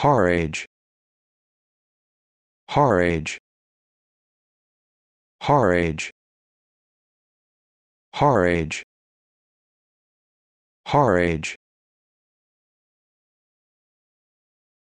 Horage Horage Horage Horage Horage